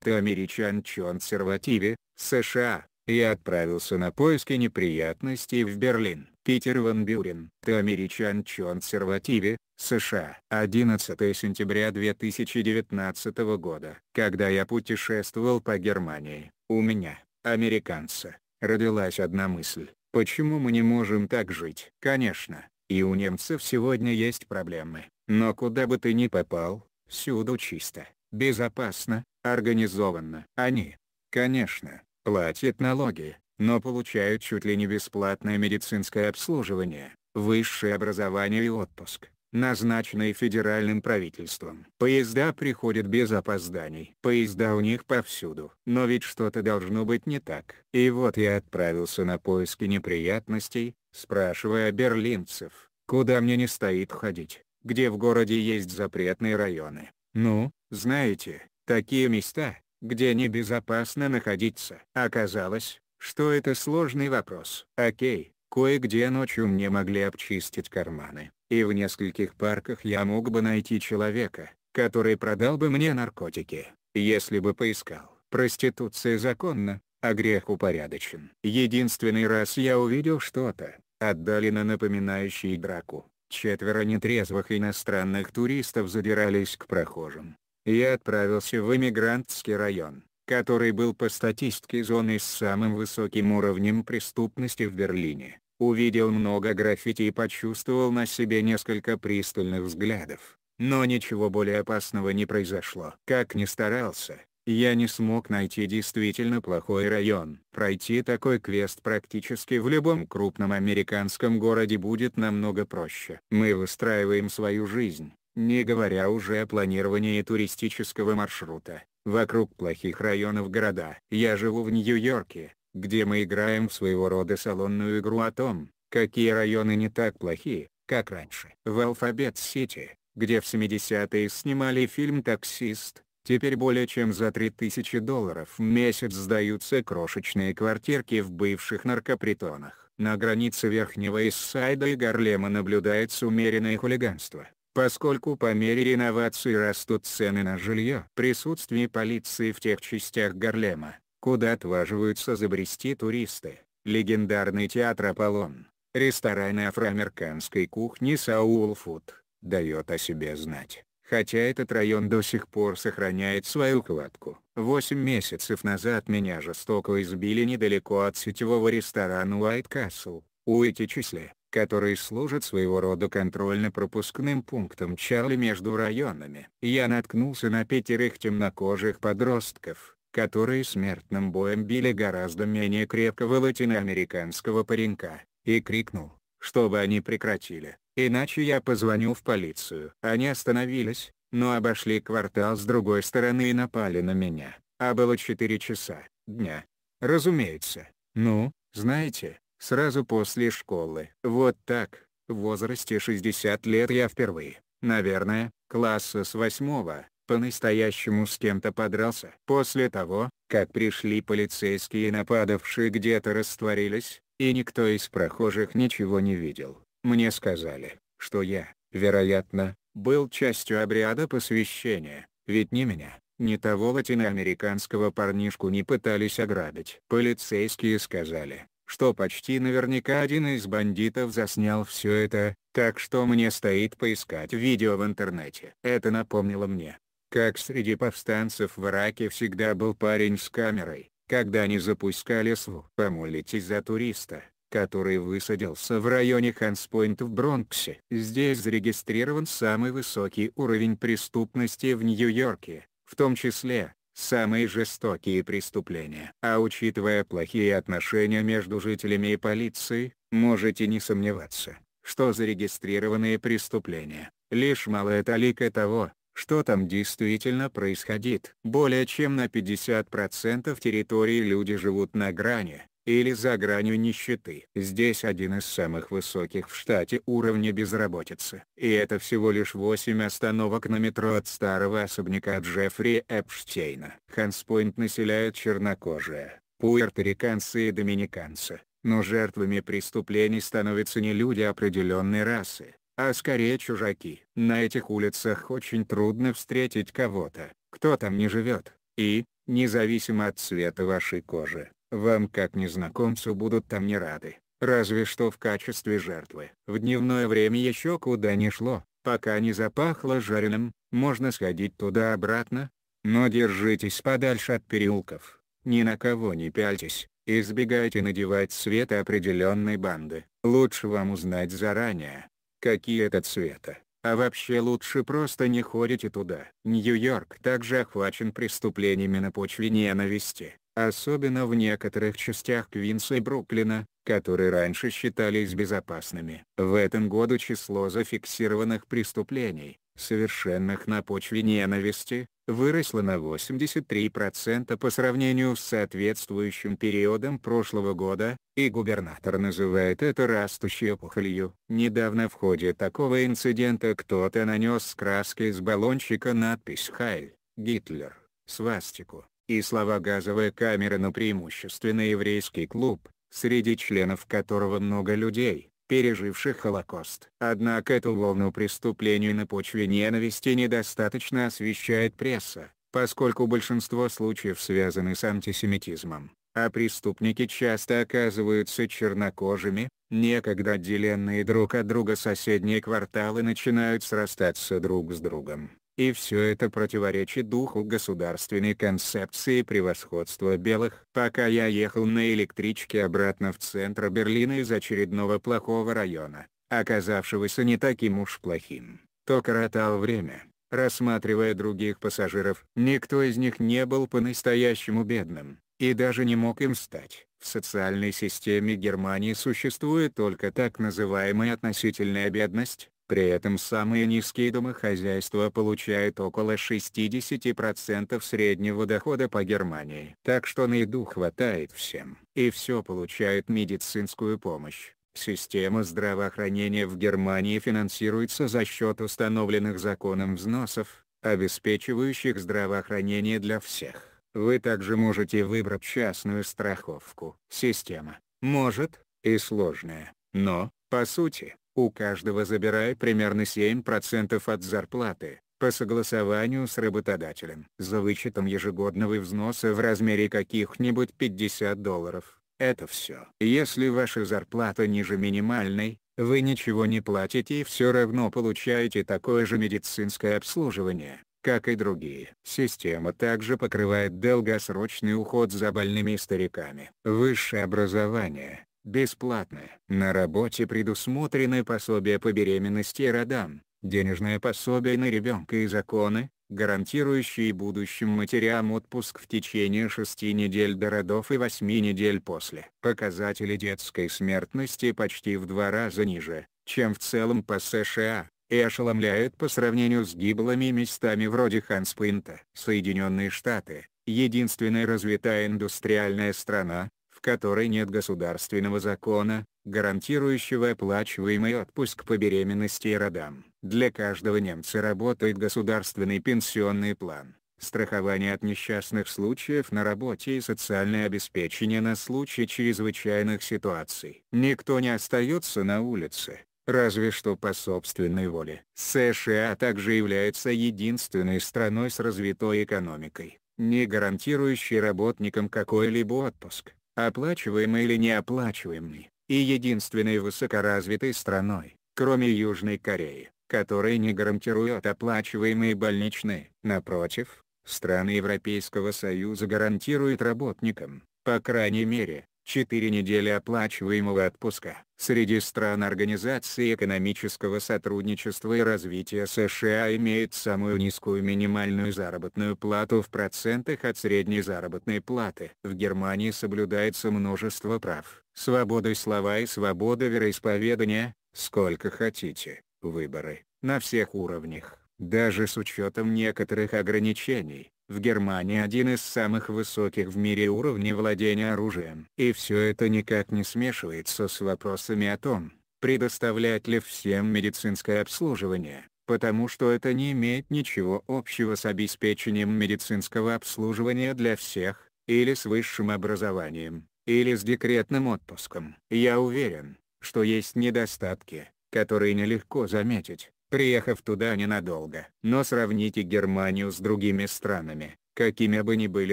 ты американчо консервативе, США, и отправился на поиски неприятностей в Берлин. Питер Ван Бюрен, ты американчо консервативе, США. 11 сентября 2019 года. Когда я путешествовал по Германии, у меня, американца, родилась одна мысль. Почему мы не можем так жить? Конечно, и у немцев сегодня есть проблемы, но куда бы ты ни попал, всюду чисто, безопасно, Организованно. Они, конечно, платят налоги, но получают чуть ли не бесплатное медицинское обслуживание, высшее образование и отпуск, назначенные федеральным правительством. Поезда приходят без опозданий. Поезда у них повсюду. Но ведь что-то должно быть не так. И вот я отправился на поиски неприятностей, спрашивая берлинцев, куда мне не стоит ходить, где в городе есть запретные районы. Ну, знаете, такие места, где небезопасно находиться. Оказалось, что это сложный вопрос. Окей, кое-где ночью мне могли обчистить карманы, и в нескольких парках я мог бы найти человека, который продал бы мне наркотики, если бы поискал. Проституция законна, а грех упорядочен. Единственный раз я увидел что-то, отдали на напоминающий драку. Четверо нетрезвых иностранных туристов задирались к прохожим, я отправился в эмигрантский район, который был по статистике зоной с самым высоким уровнем преступности в Берлине. Увидел много граффити и почувствовал на себе несколько пристальных взглядов. Но ничего более опасного не произошло. Как ни старался, я не смог найти действительно плохой район. Пройти такой квест практически в любом крупном американском городе будет намного проще. Мы выстраиваем свою жизнь, не говоря уже о планировании туристического маршрута, вокруг плохих районов города. Я живу в Нью-Йорке, где мы играем в своего рода салонную игру о том, какие районы не так плохи, как раньше. В Алфабет-Сити, где в 70-е снимали фильм «Таксист», теперь более чем за 3000 долларов в месяц сдаются крошечные квартирки в бывших наркопритонах. На границе Верхнего Иссайда и Гарлема наблюдается умеренное хулиганство. Поскольку по мере реновации растут цены на жилье. Присутствие полиции в тех частях Гарлема, куда отваживаются забрести туристы, легендарный театр Аполлон, рестораны афроамериканской кухни Саул Фуд, дает о себе знать. Хотя этот район до сих пор сохраняет свою кладку. Восемь месяцев назад меня жестоко избили недалеко от сетевого ресторана White Castle, Уэти Числе который служит своего рода контрольно-пропускным пунктом Чарли между районами. Я наткнулся на пятерых темнокожих подростков, которые смертным боем били гораздо менее крепкого латиноамериканского паренька, и крикнул, чтобы они прекратили, иначе я позвоню в полицию. Они остановились, но обошли квартал с другой стороны и напали на меня, а было 4 часа дня. Разумеется. Ну, знаете, Сразу после школы. Вот так, в возрасте 60 лет я впервые, наверное, класса с восьмого, по-настоящему с кем-то подрался. После того, как пришли полицейские нападавшие где-то растворились, и никто из прохожих ничего не видел, мне сказали, что я, вероятно, был частью обряда посвящения, ведь ни меня, ни того латиноамериканского парнишку не пытались ограбить. Полицейские сказали, что почти наверняка один из бандитов заснял все это, так что мне стоит поискать видео в интернете. Это напомнило мне, как среди повстанцев в Ираке всегда был парень с камерой, когда они запускали СВУ. Помолитесь за туриста, который высадился в районе Ханспойнт в Бронксе. Здесь зарегистрирован самый высокий уровень преступности в Нью-Йорке, в том числе, самые жестокие преступления. А учитывая плохие отношения между жителями и полицией, можете не сомневаться, что зарегистрированные преступления — лишь малая талика того, что там действительно происходит. Более чем на 50% территории люди живут на грани, или за гранью нищеты. Здесь один из самых высоких в штате уровня безработицы. И это всего лишь 8 остановок на метро от старого особняка Джеффри Эпштейна. Ханспойнт населяют чернокожие, пуэрториканцы и доминиканцы. Но жертвами преступлений становятся не люди определенной расы, а скорее чужаки. На этих улицах очень трудно встретить кого-то, кто там не живет, и, независимо от цвета вашей кожи, вам как незнакомцу будут там не рады, разве что в качестве жертвы. В дневное время еще куда не шло, пока не запахло жареным, можно сходить туда-обратно. Но держитесь подальше от переулков, ни на кого не пяльтесь, избегайте надевать цвета определенной банды. Лучше вам узнать заранее, какие это цвета. А вообще лучше просто не ходите туда. Нью-Йорк также охвачен преступлениями на почве ненависти особенно в некоторых частях Квинса и Бруклина, которые раньше считались безопасными. В этом году число зафиксированных преступлений, совершенных на почве ненависти, выросло на 83% по сравнению с соответствующим периодом прошлого года, и губернатор называет это растущей опухолью. Недавно в ходе такого инцидента кто-то нанес с краски из баллончика надпись «Хайль», «Гитлер», «Свастику», и слова «газовая камера» на преимущественно еврейский клуб, среди членов которого много людей, переживших Холокост. Однако эту волну преступлений на почве ненависти недостаточно освещает пресса, поскольку большинство случаев связаны с антисемитизмом а преступники часто оказываются чернокожими, некогда отделенные друг от друга соседние кварталы начинают срастаться друг с другом, и все это противоречит духу государственной концепции превосходства белых. Пока я ехал на электричке обратно в центр Берлина из очередного плохого района, оказавшегося не таким уж плохим, то коротал время, рассматривая других пассажиров. Никто из них не был по-настоящему бедным, и даже не мог им стать. В социальной системе Германии существует только так называемая относительная бедность, при этом самые низкие домохозяйства получают около 60% среднего дохода по Германии. Так что на еду хватает всем. И все получают медицинскую помощь. Система здравоохранения в Германии финансируется за счет установленных законом взносов, обеспечивающих здравоохранение для всех. Вы также можете выбрать частную страховку. Система, может, и сложная, но, по сути, у каждого забирает примерно 7% от зарплаты, по согласованию с работодателем, за вычетом ежегодного взноса в размере каких-нибудь 50 долларов. Это все. Если ваша зарплата ниже минимальной, вы ничего не платите и все равно получаете такое же медицинское обслуживание. Как и другие. Система также покрывает долгосрочный уход за больными стариками. Высшее образование. Бесплатное. На работе предусмотрены пособия по беременности и родам, денежное пособие на ребенка и законы, гарантирующие будущим матерям отпуск в течение 6 недель до родов и 8 недель после. Показатели детской смертности почти в два раза ниже, чем в целом по США и ошеломляют по сравнению с гиблыми местами вроде Ханспинта. Соединенные Штаты – единственная развитая индустриальная страна, в которой нет государственного закона, гарантирующего оплачиваемый отпуск по беременности и родам. Для каждого немца работает государственный пенсионный план, страхование от несчастных случаев на работе и социальное обеспечение на случай чрезвычайных ситуаций. Никто не остается на улице, разве что по собственной воле. США также является единственной страной с развитой экономикой, не гарантирующей работникам какой-либо отпуск, оплачиваемый или неоплачиваемый, и единственной высокоразвитой страной, кроме Южной Кореи, которая не гарантирует оплачиваемые больничные. Напротив, страны Европейского Союза гарантируют работникам, по крайней мере, 4 недели оплачиваемого отпуска. Среди стран Организации экономического сотрудничества и развития США имеет самую низкую минимальную заработную плату в процентах от средней заработной платы. В Германии соблюдается множество прав, свобода слова и свобода вероисповедания, сколько хотите, выборы, на всех уровнях, даже с учетом некоторых ограничений. В Германии один из самых высоких в мире уровней владения оружием. И все это никак не смешивается с вопросами о том, предоставлять ли всем медицинское обслуживание, потому что это не имеет ничего общего с обеспечением медицинского обслуживания для всех, или с высшим образованием, или с декретным отпуском. Я уверен, что есть недостатки, которые нелегко заметить, приехав туда ненадолго. Но сравните Германию с другими странами, какими бы ни были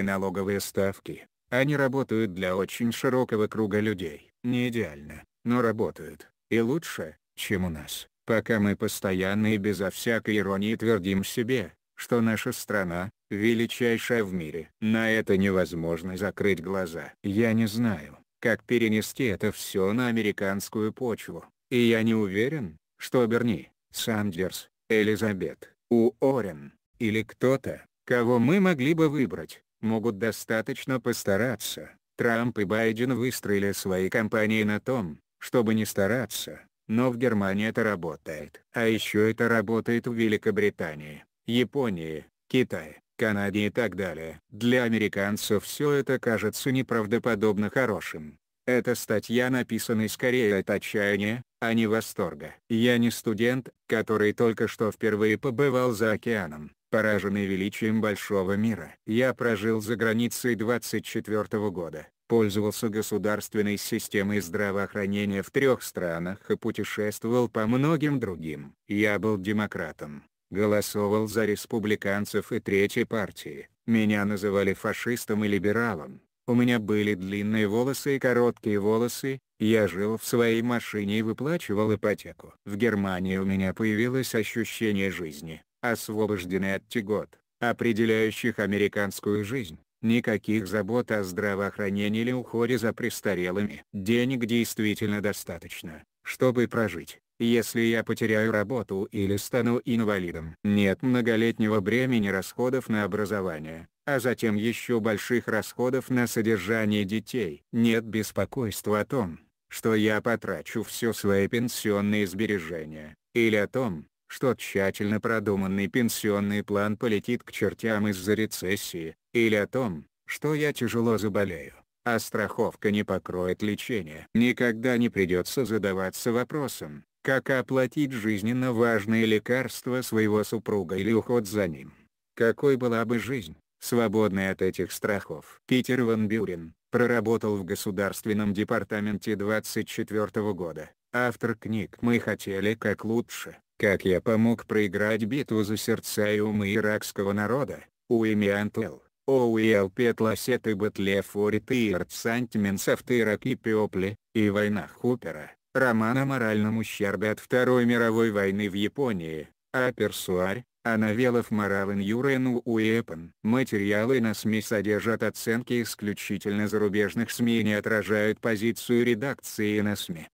налоговые ставки, они работают для очень широкого круга людей. Не идеально, но работают, и лучше, чем у нас. Пока мы постоянно и безо всякой иронии твердим себе, что наша страна – величайшая в мире. На это невозможно закрыть глаза. Я не знаю, как перенести это все на американскую почву, и я не уверен, что Берни, Сандерс, Элизабет, Уоррен, или кто-то, кого мы могли бы выбрать, могут достаточно постараться. Трамп и Байден выстроили свои кампании на том, чтобы не стараться, но в Германии это работает. А еще это работает в Великобритании, Японии, Китае, Канаде и так далее. Для американцев все это кажется неправдоподобно хорошим. Эта статья написана скорее от отчаяния, а не восторга. Я не студент, который только что впервые побывал за океаном, пораженный величием большого мира. Я прожил за границей 24 -го года, пользовался государственной системой здравоохранения в трех странах и путешествовал по многим другим. Я был демократом, голосовал за республиканцев и третьей партии. Меня называли фашистом и либералом. У меня были длинные волосы и короткие волосы, я жил в своей машине и выплачивал ипотеку. В Германии у меня появилось ощущение жизни, освобожденной от тягот, определяющих американскую жизнь. Никаких забот о здравоохранении или уходе за престарелыми. Денег действительно достаточно, чтобы прожить, если я потеряю работу или стану инвалидом. Нет многолетнего бремени расходов на образование, а затем еще больших расходов на содержание детей. Нет беспокойства о том, что я потрачу все свои пенсионные сбережения, или о том, что тщательно продуманный пенсионный план полетит к чертям из-за рецессии, или о том, что я тяжело заболею, а страховка не покроет лечение. Никогда не придется задаваться вопросом, как оплатить жизненно важные лекарства своего супруга или уход за ним. Какой была бы жизнь, Свободный от этих страхов, Питер Ван Бюрен, проработал в Государственном департаменте 24 года, автор книг «Мы хотели как лучше», «Как я помог проиграть битву за сердца и умы иракского народа», Уэми Антел, Оуэл Петласет и Батлеф Форит и Ирцантименс Автырак и Пеопли, и «Война Хупера», роман о моральном ущербе от Второй мировой войны в Японии, а Аперсуарь, Анавелов Маравин Юрену Уэпен. Материалы на СМИ содержат оценки исключительно зарубежных СМИ и не отражают позицию редакции на СМИ.